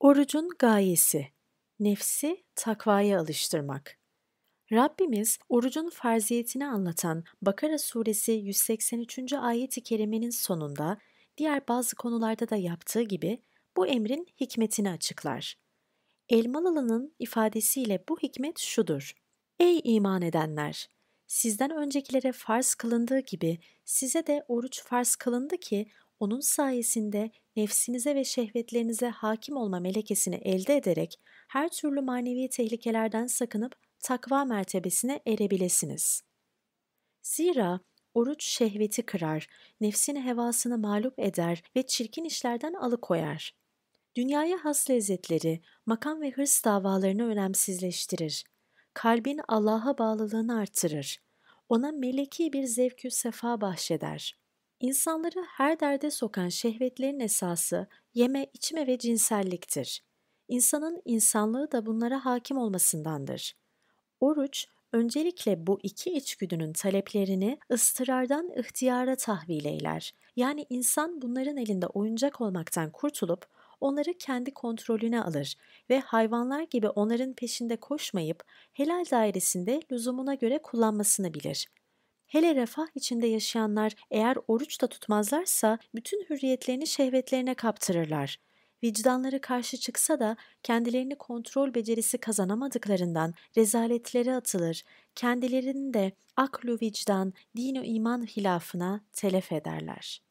Orucun gayesi, nefsi takvaya alıştırmak. Rabbimiz orucun farziyetini anlatan Bakara suresi 183. ayet-i kerimenin sonunda diğer bazı konularda da yaptığı gibi bu emrin hikmetini açıklar. Elmalılı'nın ifadesiyle bu hikmet şudur. Ey iman edenler! Sizden öncekilere farz kılındığı gibi size de oruç farz kılındı ki onun sayesinde nefsinize ve şehvetlerinize hakim olma melekesini elde ederek her türlü manevi tehlikelerden sakınıp takva mertebesine erebilesiniz. Zira oruç şehveti kırar, nefsini hevasını mağlup eder ve çirkin işlerden alıkoyar. Dünyaya has lezzetleri, makam ve hırs davalarını önemsizleştirir. Kalbin Allah'a bağlılığını artırır. Ona meleki bir zevkü sefa bahşeder.'' İnsanları her derde sokan şehvetlerin esası yeme, içme ve cinselliktir. İnsanın insanlığı da bunlara hakim olmasındandır. Oruç, öncelikle bu iki içgüdünün taleplerini ıstırardan ihtiyara tahvil eyler. Yani insan bunların elinde oyuncak olmaktan kurtulup onları kendi kontrolüne alır ve hayvanlar gibi onların peşinde koşmayıp helal dairesinde lüzumuna göre kullanmasını bilir. Hele refah içinde yaşayanlar eğer oruç da tutmazlarsa bütün hürriyetlerini şehvetlerine kaptırırlar. Vicdanları karşı çıksa da kendilerini kontrol becerisi kazanamadıklarından rezaletlere atılır, kendilerini de aklu vicdan, dino iman hilafına telef ederler.''